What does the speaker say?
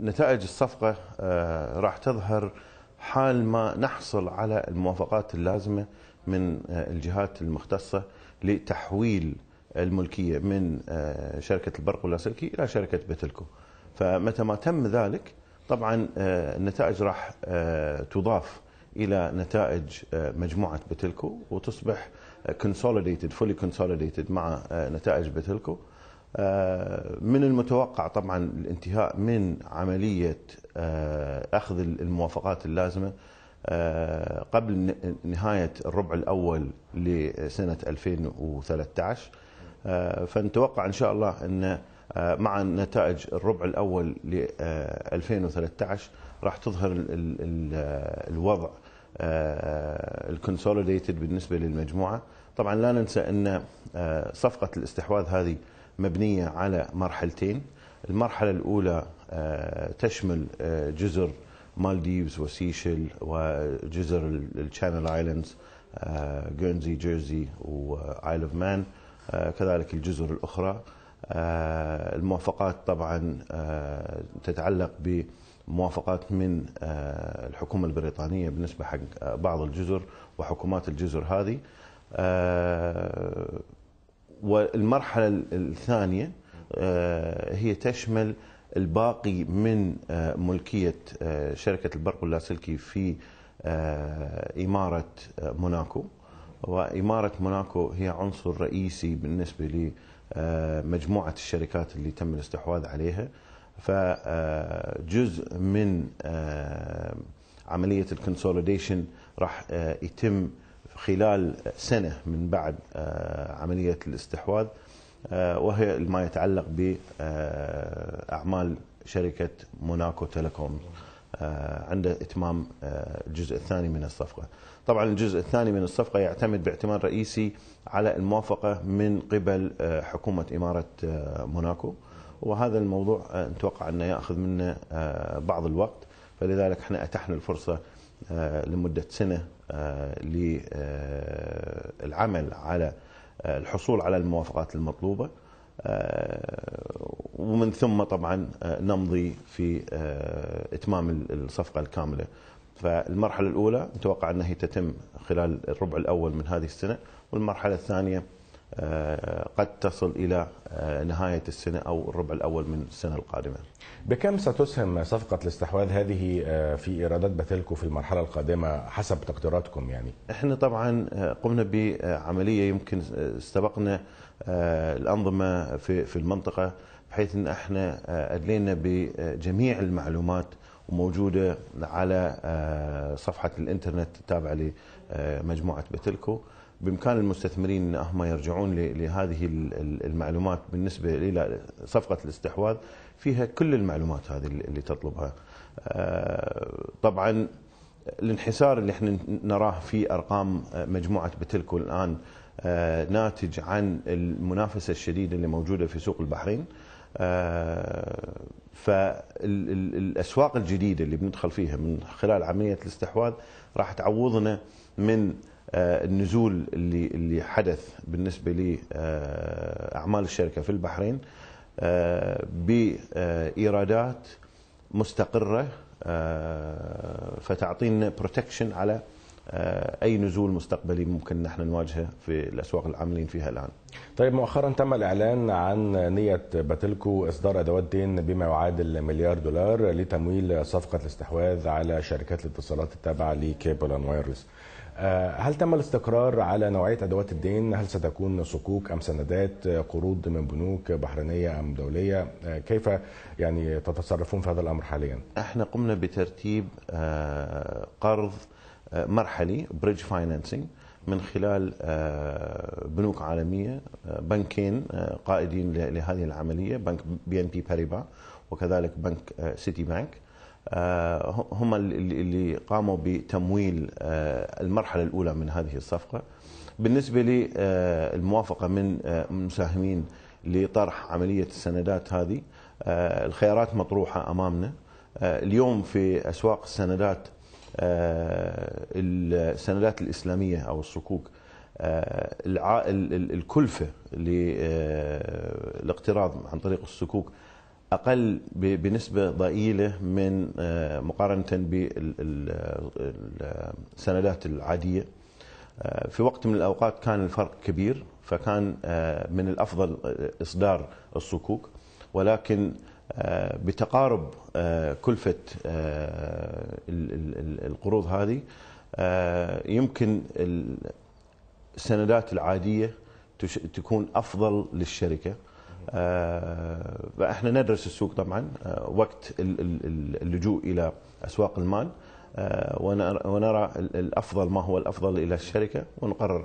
نتائج الصفقة آه، راح تظهر حال ما نحصل على الموافقات اللازمة من آه، الجهات المختصة لتحويل الملكية من آه، شركة البرق واللاسلكي إلى شركة بتلكو فمتى ما تم ذلك طبعا النتائج راح تضاف إلى نتائج مجموعة بتلكو وتصبح كونسوليديتد فولي كونسوليديتد مع نتائج بتلكو آه، من المتوقع طبعا الانتهاء من عملية آه، أخذ الموافقات اللازمة آه، قبل نهاية الربع الأول لسنة 2013 فنتوقع إن شاء الله أن مع نتائج الربع الأول ل 2013 راح تظهر الوضع الكونسوليديتد بالنسبة للمجموعة طبعا لا ننسى أن صفقة الاستحواذ هذه مبنية على مرحلتين المرحلة الأولى آه، تشمل آه، جزر مالديفز وسيشل وجزر الشانل ايلاندز جيرنزي جيرزي وايل اوف مان كذلك الجزر الاخرى آه، الموافقات طبعا تتعلق بموافقات من الحكومه البريطانيه بالنسبه حق بعض الجزر وحكومات الجزر هذه المرحله الثانيه آه، هي تشمل الباقي من آه، ملكيه آه، شركه البرق واللاسلكي في اماره موناكو واماره موناكو هي عنصر رئيسي بالنسبه لمجموعه الشركات اللي تم الاستحواذ عليها فجزء من عمليه الكونسوليديشن راح يتم خلال سنة من بعد آه، عملية الاستحواذ آه، وهي ما يتعلق بأعمال آه، شركة موناكو تيليكوم عند إتمام الجزء الثاني من الصفقة طبعا الجزء الثاني من الصفقة يعتمد باعتماد رئيسي على الموافقة من قبل حكومة إمارة موناكو وهذا الموضوع نتوقع أنه يأخذ منا بعض الوقت فلذلك احنا أتحنا الفرصة آه، لمدة سنة آه، للعمل على آه، الحصول على الموافقات المطلوبة ومن ثم طبعا نمضي في إتمام الصفقة الكاملة فالمرحلة الأولى نتوقع أنها تتم خلال الربع الأول من هذه السنة والمرحلة الثانية آه، قد تصل الى آه، نهايه السنه او الربع الاول من السنه القادمه. بكم ستسهم صفقه الاستحواذ هذه آه، في ايرادات بتلكو في المرحله القادمه حسب تقديراتكم يعني؟ احنا طبعا قمنا بعمليه يمكن استبقنا الانظمه في في المنطقه بحيث ان احنا ادلينا بجميع المعلومات وموجوده على صفحه الانترنت التابعه لمجموعه بتلكو. بامكان المستثمرين ان هم يرجعون لهذه المعلومات بالنسبه الى صفقه الاستحواذ فيها كل المعلومات هذه اللي تطلبها. آه، طبعا الانحسار اللي احنا نراه في ارقام آه، مجموعه بتلكو الان آه، ناتج عن المنافسه الشديده اللي موجوده في سوق البحرين. فالاسواق الجديده اللي بندخل فيها من خلال عمليه الاستحواذ راح تعوضنا من آه، النزول اللي اللي حدث بالنسبه لاعمال آه، الشركه في البحرين آه، بايرادات مستقره فتعطينا بروتكشن على اي نزول مستقبلي ممكن نحن نواجهه في الاسواق العاملين فيها الان. طيب مؤخرا تم الاعلان عن نيه باتلكو اصدار ادوات دين بما يعادل مليار دولار لتمويل صفقه الاستحواذ على شركات الاتصالات التابعه لكيبل اند وايرلس. آه، هل تم الاستقرار على نوعية أدوات الدين؟ هل ستكون صكوك أم سندات آه، قروض من بنوك بحرينية أم دولية؟ آه، كيف يعني تتصرفون في هذا الأمر حاليا؟ احنا قمنا بترتيب قرض مرحلي بريدج فاينانسنج من خلال بنوك عالمية بنكين قائدين لهذه العملية بنك بي ان بي باريبا وكذلك بنك سيتي بانك آه، هم اللي قاموا بتمويل آه، المرحلة الأولى من هذه الصفقة بالنسبة للموافقة آه، من مساهمين لطرح عملية السندات هذه الخيارات مطروحة أمامنا اليوم في أسواق السندات السندات الإسلامية أو الصكوك الكلفة للاقتراض عن طريق الصكوك اقل بنسبه ضئيله من آه، مقارنه بالسندات العاديه آه، في وقت من الاوقات كان الفرق كبير فكان آه، من الافضل اصدار الصكوك ولكن بتقارب كلفه القروض هذه يمكن السندات العاديه تكون افضل للشركه فاحنا ندرس السوق طبعا آه، وقت اللجوء الى اسواق المال آه، ونرى الافضل ما هو الافضل الى الشركه ونقرر